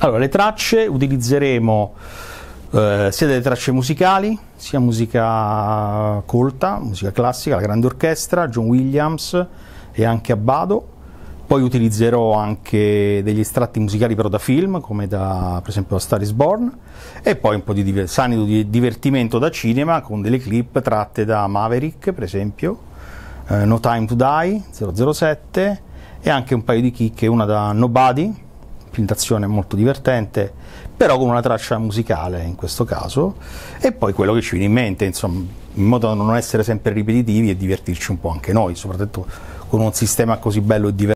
Allora, le tracce utilizzeremo eh, sia delle tracce musicali, sia musica colta, musica classica, la grande orchestra, John Williams e anche Abbado. Poi utilizzerò anche degli estratti musicali però da film, come da, per esempio da Star is Born, e poi un po' di diver- sanido di divertimento da cinema con delle clip tratte da Maverick, per esempio, eh, No Time to Die, 007, e anche un paio di chicche, una da Nobody, ambientazione molto divertente, però con una traccia musicale in questo caso, e poi quello che ci viene in mente, insomma, in modo da non essere sempre ripetitivi e divertirci un po' anche noi, soprattutto con un sistema così bello e divertente.